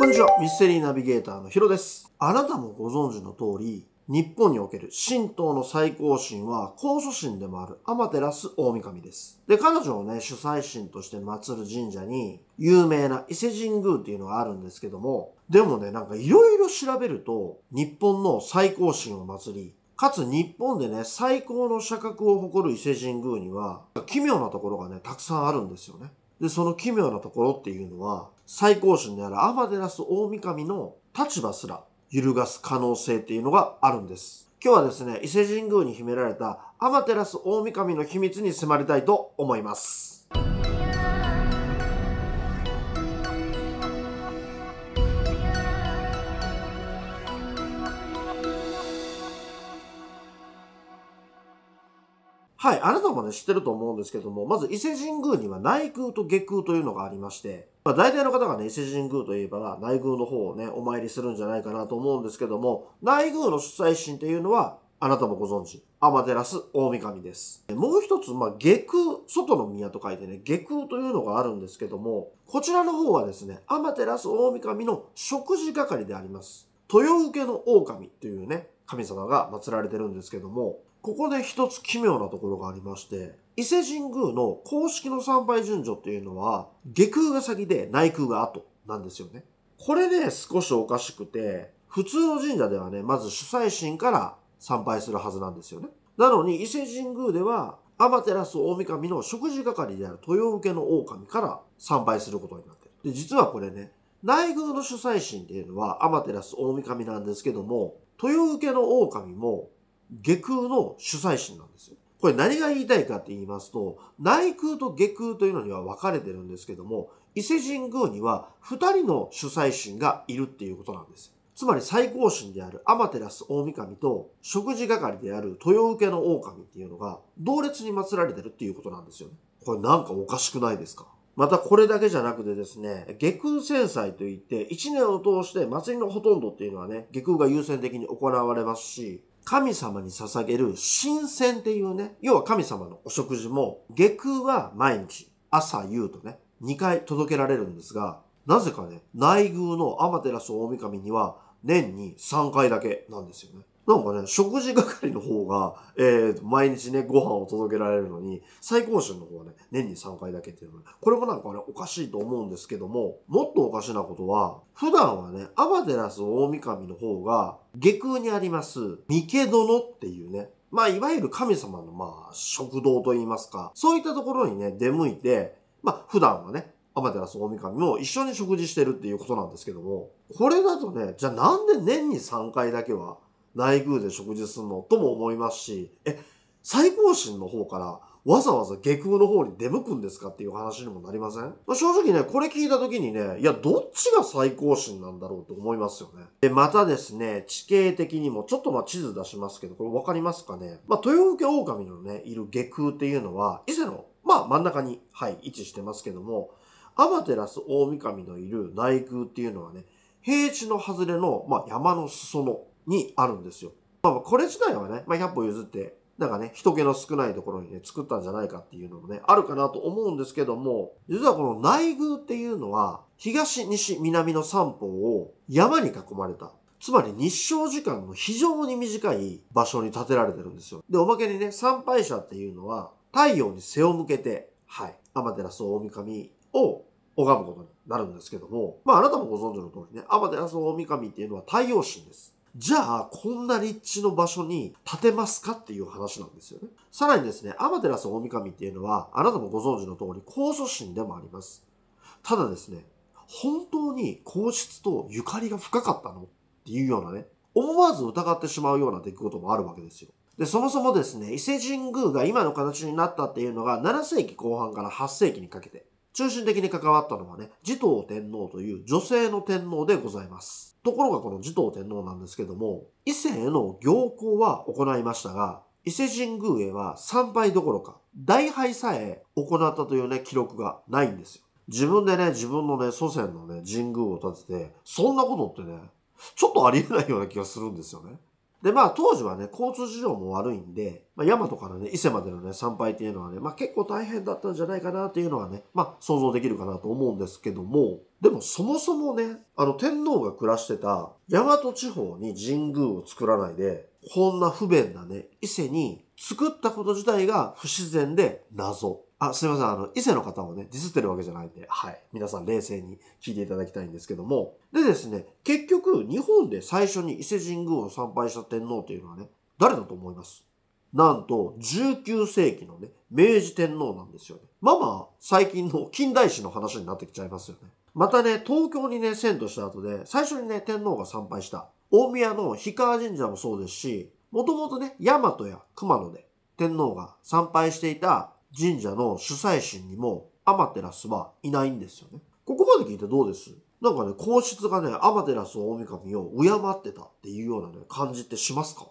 こんにちは、ミステリーナビゲーターのヒロです。あなたもご存知の通り、日本における神道の最高神は、高祖神でもあるアマテラス大神です。で、彼女をね、主催神として祀る神社に、有名な伊勢神宮っていうのがあるんですけども、でもね、なんか色々調べると、日本の最高神を祀り、かつ日本でね、最高の社格を誇る伊勢神宮には、奇妙なところがね、たくさんあるんですよね。で、その奇妙なところっていうのは、最高神であるアマデラス大神の立場すら揺るがす可能性っていうのがあるんです。今日はですね、伊勢神宮に秘められたアマテラス大神の秘密に迫りたいと思います。はい、あなたもね、知ってると思うんですけども、まず伊勢神宮には内宮と下宮というのがありまして、まあ、大体の方がね、伊勢神宮といえば内宮の方をね、お参りするんじゃないかなと思うんですけども、内宮の主催神っていうのは、あなたもご存知、天照大神です。もう一つ、まあ、下空、外の宮と書いてね、下空というのがあるんですけども、こちらの方はですね、天照大神の食事係であります。豊受の狼というね、神様が祀られてるんですけども、ここで一つ奇妙なところがありまして、伊勢神宮の公式の参拝順序っていうのは、下空が先で内空が後なんですよね。これね、少しおかしくて、普通の神社ではね、まず主催神から参拝するはずなんですよね。なのに伊勢神宮では、天照大神の食事係である豊受の狼から参拝することになってる。で、実はこれね、内宮の主催神っていうのは天照大神なんですけども、豊受の狼も下空の主催神なんですよ。これ何が言いたいかって言いますと、内空と下空というのには分かれてるんですけども、伊勢神宮には2人の主催神がいるっていうことなんです。つまり最高神である天照大神と食事係である豊受の狼っていうのが同列に祀られてるっていうことなんですよね。これなんかおかしくないですかまたこれだけじゃなくてですね、下空戦祭といって、1年を通して祭りのほとんどっていうのはね、下空が優先的に行われますし、神様に捧げる神仙っていうね、要は神様のお食事も、下空は毎日、朝夕とね、2回届けられるんですが、なぜかね、内宮の天照大神には年に3回だけなんですよね。なんかね、食事係の方が、えー、毎日ね、ご飯を届けられるのに、最高春の方はね、年に3回だけっていうのね、これもなんかね、おかしいと思うんですけども、もっとおかしなことは、普段はね、アマテラス大神の方が、下空にあります、三毛殿っていうね、まあ、いわゆる神様の、まあ、食堂といいますか、そういったところにね、出向いて、まあ、普段はね、アマテラス大神も一緒に食事してるっていうことなんですけども、これだとね、じゃあなんで年に3回だけは、内宮で食事するのとも思いますし、え、最高神の方からわざわざ下空の方に出向くんですかっていう話にもなりません、まあ、正直ね、これ聞いた時にね、いや、どっちが最高神なんだろうと思いますよね。で、またですね、地形的にも、ちょっとまあ地図出しますけど、これわかりますかねまあ、豊受狼のね、いる下空っていうのは、伊勢の、まあ真ん中に、はい、位置してますけども、アマテラス大神のいる内宮っていうのはね、平地の外れの、まあ、山の裾野にあるんですよ。まあ、これ自体はね、まあ、100歩譲って、なんかね、人気の少ないところにね、作ったんじゃないかっていうのもね、あるかなと思うんですけども、実はこの内宮っていうのは、東、西、南の三方を山に囲まれた。つまり日照時間の非常に短い場所に建てられてるんですよ。で、おまけにね、参拝者っていうのは、太陽に背を向けて、はい、天照大神を拝むことになるんですけども、まああなたもご存知の通りね、天照大神っていうのは太陽神です。じゃあ、こんな立地の場所に建てますかっていう話なんですよね。さらにですね、アマテラス大神っていうのは、あなたもご存知の通り、高祖神でもあります。ただですね、本当に皇室とゆかりが深かったのっていうようなね、思わず疑ってしまうような出来事もあるわけですよ。で、そもそもですね、伊勢神宮が今の形になったっていうのが7世紀後半から8世紀にかけて。中心的に関わったのはね、持統天皇という女性の天皇でございます。ところがこの持統天皇なんですけども、伊勢への行幸は行いましたが、伊勢神宮へは参拝どころか、大拝さえ行ったというね、記録がないんですよ。自分でね、自分のね、祖先のね、神宮を建てて、そんなことってね、ちょっとありえないような気がするんですよね。で、まあ当時はね、交通事情も悪いんで、まあ山和からね、伊勢までのね、参拝っていうのはね、まあ結構大変だったんじゃないかなっていうのはね、まあ想像できるかなと思うんですけども、でもそもそもね、あの天皇が暮らしてた大和地方に神宮を作らないで、こんな不便なね、伊勢に作ったこと自体が不自然で謎。あ、すいません。あの、伊勢の方をね、ディスってるわけじゃないんで、はい。皆さん冷静に聞いていただきたいんですけども。でですね、結局、日本で最初に伊勢神宮を参拝した天皇というのはね、誰だと思いますなんと、19世紀のね、明治天皇なんですよね。まあまあ、最近の近代史の話になってきちゃいますよね。またね、東京にね、遷都した後で、最初にね、天皇が参拝した大宮の氷川神社もそうですし、もともとね、大和や熊野で天皇が参拝していた神社の主催神にもアマテラスはいないんですよね。ここまで聞いてどうですなんかね、皇室がね、アマテラス大神を敬ってたっていうようなね、感じってしますか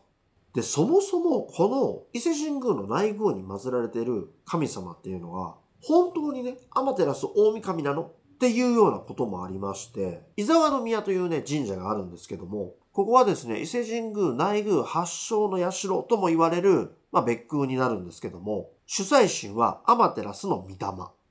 で、そもそもこの伊勢神宮の内宮に祀られている神様っていうのは、本当にね、アマテラス大神なのっていうようなこともありまして、伊沢の宮というね、神社があるんですけども、ここはですね、伊勢神宮内宮発祥の社とも言われる、まあ、別宮になるんですけども、主催神はアマテラスの御霊。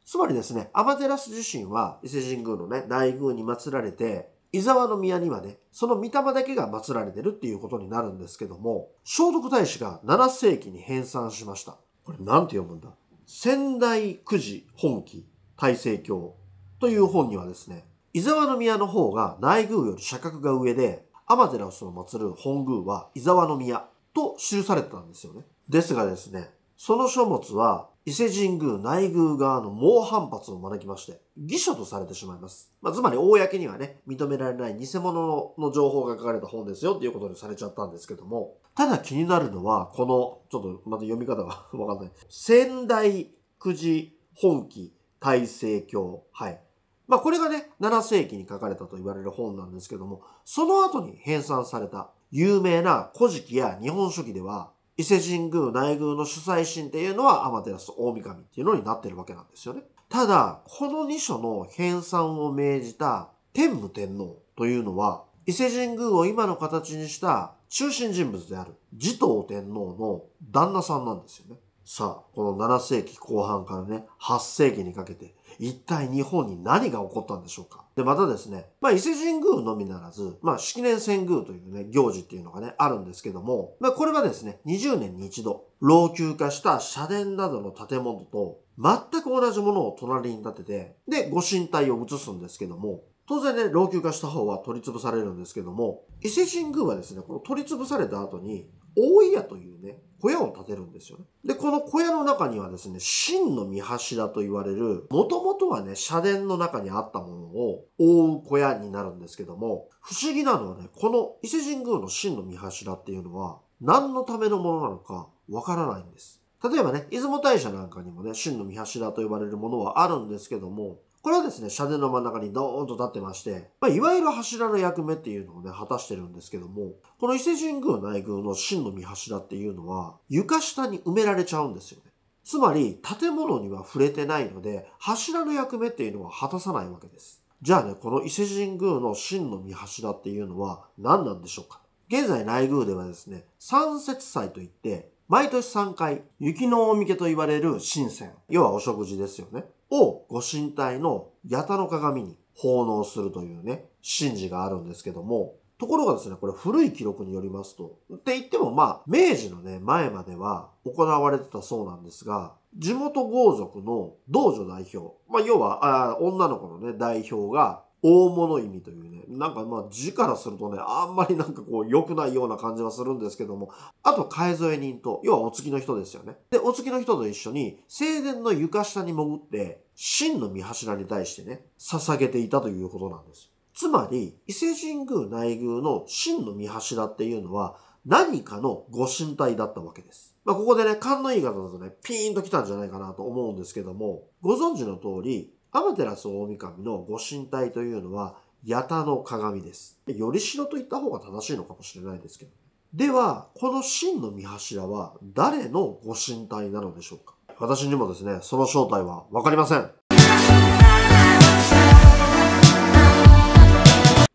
つまりですね、アマテラス自身は伊勢神宮のね、内宮に祀られて、伊沢の宮にはね、その御霊だけが祀られてるっていうことになるんですけども、聖徳太子が7世紀に編纂しました。これなんて読むんだ仙台九時本記大聖教という本にはですね、伊沢の宮の方が内宮より社格が上で、天照の祀る本宮は伊沢の宮と記されてたんですよね。ですがですね、その書物は伊勢神宮内宮側の猛反発を招きまして、偽書とされてしまいます。まあ、つまり、公にはね、認められない偽物の情報が書かれた本ですよっていうことにされちゃったんですけども、ただ気になるのは、この、ちょっとまた読み方が わかんない。仙台くじ本記大成教、はい。まあ、これがね、7世紀に書かれたと言われる本なんですけども、その後に編纂された有名な古事記や日本書紀では、伊勢神宮内宮の主催神っていうのは天照大神っていうのになってるわけなんですよね。ただ、この2書の編纂を命じた天武天皇というのは、伊勢神宮を今の形にした中心人物である持統天皇の旦那さんなんですよね。さあ、この7世紀後半からね、8世紀にかけて一体日本に何が起こったんでしょうかで、またですね、まあ、伊勢神宮のみならず、まあ、式年遷宮というね、行事っていうのがね、あるんですけども、まあ、これはですね、20年に一度、老朽化した社殿などの建物と、全く同じものを隣に立てて、で、ご神体を移すんですけども、当然ね、老朽化した方は取り潰されるんですけども、伊勢神宮はですね、この取り潰された後に、大井屋というね、小屋を建てるんですよね。で、この小屋の中にはですね、真の見柱と言われる、もともとはね、社殿の中にあったものを覆う小屋になるんですけども、不思議なのはね、この伊勢神宮の真の見柱っていうのは、何のためのものなのかわからないんです。例えばね、出雲大社なんかにもね、真の見柱と呼ばれるものはあるんですけども、これはですね、社殿の真ん中にドーンと立ってまして、まあ、いわゆる柱の役目っていうのをね、果たしてるんですけども、この伊勢神宮内宮の真の見柱っていうのは、床下に埋められちゃうんですよね。つまり、建物には触れてないので、柱の役目っていうのは果たさないわけです。じゃあね、この伊勢神宮の真の見柱っていうのは何なんでしょうか現在内宮ではですね、三節祭といって、毎年3回、雪のおみけと言われる神仙、要はお食事ですよね、をご神体の八田の鏡に奉納するというね、神事があるんですけども、ところがですね、これ古い記録によりますと、って言ってもまあ、明治のね、前までは行われてたそうなんですが、地元豪族の道女代表、まあ要は、あ女の子のね、代表が大物意味というね、なんかまあ字からするとね、あんまりなんかこう良くないような感じはするんですけども、あと買い添え人と、要はお月の人ですよね。で、お月の人と一緒に、正殿の床下に潜って、真の見柱に対してね、捧げていたということなんです。つまり、伊勢神宮内宮の真の見柱っていうのは、何かのご神体だったわけです。まあ、ここでね、勘のいい方だとね、ピーンと来たんじゃないかなと思うんですけども、ご存知の通り、天照大神のご神体というのは、八田の鏡です。よりしろと言った方が正しいのかもしれないですけど。では、この真の見柱は誰のご神体なのでしょうか私にもですね、その正体はわかりません。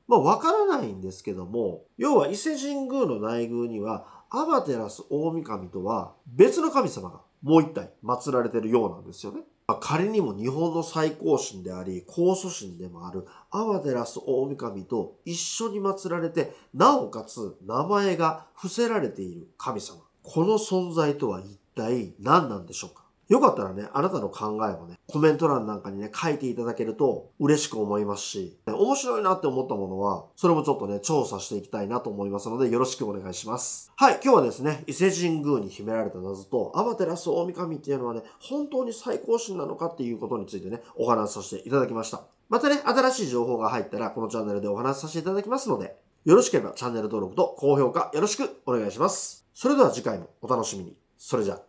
まあ、わからないんですけども、要は伊勢神宮の内宮には、アバテラス大神とは別の神様がもう一体祀られてるようなんですよね。まあ、仮にも日本の最高神であり、高祖神でもある、ア阿波照大神と一緒に祀られて、なおかつ名前が伏せられている神様。この存在とは一体何なんでしょうかよかったらね、あなたの考えをね、コメント欄なんかにね、書いていただけると嬉しく思いますし、面白いなって思ったものは、それもちょっとね、調査していきたいなと思いますので、よろしくお願いします。はい、今日はですね、伊勢神宮に秘められた謎と、アマテラス大神っていうのはね、本当に最高神なのかっていうことについてね、お話しさせていただきました。またね、新しい情報が入ったら、このチャンネルでお話しさせていただきますので、よろしければチャンネル登録と高評価よろしくお願いします。それでは次回もお楽しみに。それじゃあ。